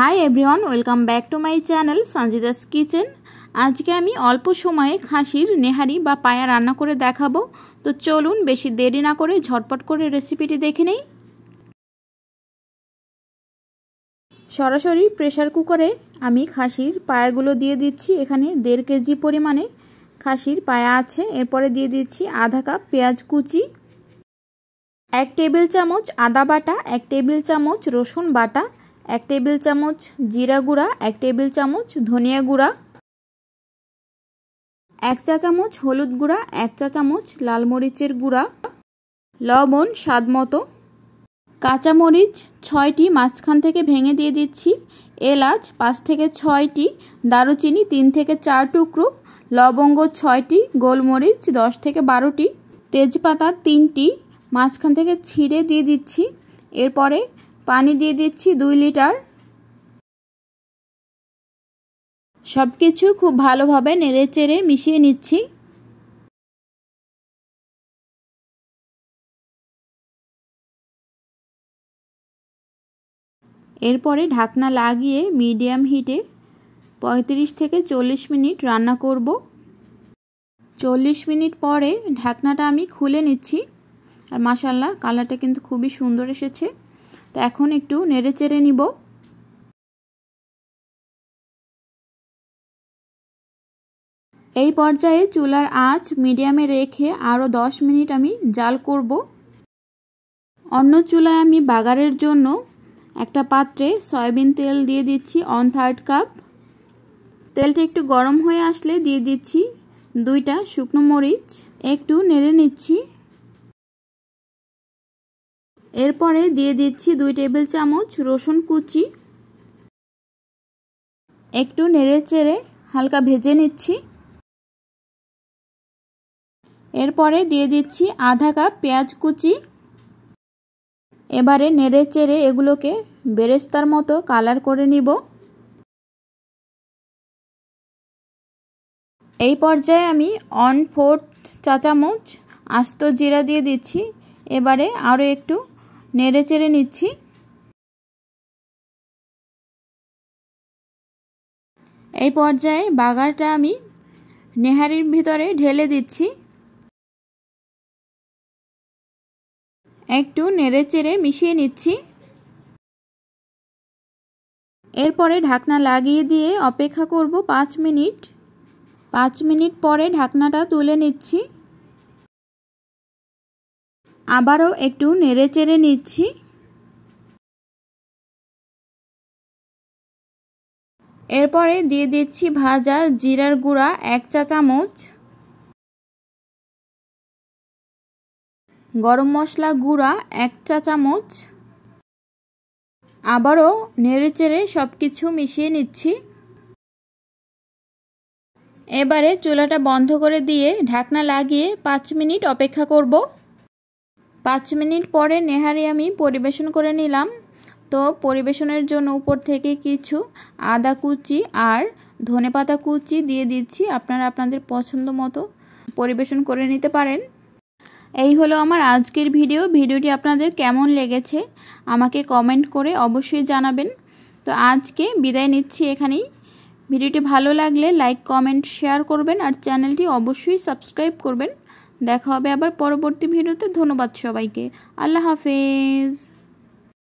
high everyone welcome back to my channel Sanjida's kitchen আজকে আমি অল্প সময়ে খাসির নেহারি বা পায়া রান্না করে দেখাবো তো চলুন বেশি দেরি না করে ঝটপট করে রেসিপিটি দেখে নেই সরাসরি প্রেশার কুকারে আমি খাসির পায়াগুলো দিয়ে দিচ্ছি এখানে দেড় কেজি পরিমাণে খাসির পায়া আছে এরপরে দিয়ে দিচ্ছি আধা কাপ পেঁয়াজ কুচি এক টেবিল চামচ আদা বাটা এক টেবিল চামচ রসুন বাটা এক টেবিল চামচ জিরা গুঁড়া এক টেবিল চামচ ধনিয়া গুঁড়া এক চা চামচ হলুদ গুঁড়া এক চা চামচ লাল মরিচের গুঁড়া লবণ স্বাদ মতো কাঁচামরিচ ছয়টি মাঝখান থেকে ভেঙে দিয়ে দিচ্ছি এলাচ পাঁচ থেকে ছয়টি দারুচিনি তিন থেকে চার টুকরো লবঙ্গ ছয়টি গোলমরিচ দশ থেকে বারোটি তেজপাতা তিনটি মাঝখান থেকে ছিঁড়ে দিয়ে দিচ্ছি এরপরে পানি দিয়ে দিচ্ছি দুই লিটার সবকিছু খুব ভালোভাবে নেড়ে চেড়ে মিশিয়ে নিচ্ছি এরপরে ঢাকনা লাগিয়ে মিডিয়াম হিটে পঁয়ত্রিশ থেকে চল্লিশ মিনিট রান্না করব চল্লিশ মিনিট পরে ঢাকনাটা আমি খুলে নিচ্ছি আর মাসাল্লাহ কালারটা কিন্তু খুবই সুন্দর এসেছে তো এখন একটু নেড়ে চেড়ে নিব এই পর্যায়ে চুলার আঁচ মিডিয়ামে রেখে আরও দশ মিনিট আমি জাল করব অন্য চুলায় আমি বাগারের জন্য একটা পাত্রে সয়াবিন তেল দিয়ে দিচ্ছি অন থার্ড কাপ তেলটা একটু গরম হয়ে আসলে দিয়ে দিচ্ছি দুইটা শুকনো মরিচ একটু নেড়ে নিচ্ছি এরপরে দিয়ে দিচ্ছি দুই টেবিল চামচ রসুন কুচি একটু নেড়ে চেড়ে হালকা ভেজে নিচ্ছি এরপরে দিয়ে দিচ্ছি আধা কাপ পেঁয়াজ কুচি এবারে নেড়ে চেড়ে এগুলোকে বেরেস্তার মতো কালার করে নিব এই পর্যায়ে আমি অন ফোর্থ চা চামচ আস্ত জিরা দিয়ে দিচ্ছি এবারে আরও একটু নেড়ে চেড়ে নিচ্ছি এই পর্যায়ে বাগারটা আমি নেহারির ভিতরে ঢেলে দিচ্ছি একটু নেড়ে চেড়ে মিশিয়ে নিচ্ছি এরপরে ঢাকনা লাগিয়ে দিয়ে অপেক্ষা করব পাঁচ মিনিট পাঁচ মিনিট পরে ঢাকনাটা তুলে নিচ্ছি আবারও একটু নেড়ে চেড়ে নিচ্ছি এরপরে দিয়ে দিচ্ছি ভাজা জিরার গুঁড়া এক চা চামচ গরম মশলা গুঁড়া এক চা চামচ আবারও নেড়ে চেড়ে সব কিছু মিশিয়ে নিচ্ছি এবারে চুলাটা বন্ধ করে দিয়ে ঢাকনা লাগিয়ে পাঁচ মিনিট অপেক্ষা করবো পাঁচ মিনিট পরে নেহারি আমি পরিবেশন করে নিলাম তো পরিবেশনের জন্য উপর থেকে কিছু আদা কুচি আর ধনে পাতা কুচি দিয়ে দিচ্ছি আপনারা আপনাদের পছন্দ মতো পরিবেশন করে নিতে পারেন এই হলো আমার আজকের ভিডিও ভিডিওটি আপনাদের কেমন লেগেছে আমাকে কমেন্ট করে অবশ্যই জানাবেন তো আজকে বিদায় নিচ্ছি এখানেই ভিডিওটি ভালো লাগলে লাইক কমেন্ট শেয়ার করবেন আর চ্যানেলটি অবশ্যই সাবস্ক্রাইব করবেন দেখা হবে আবার পরবর্তী ভিডিওতে ধন্যবাদ সবাইকে আল্লাহ হাফেজ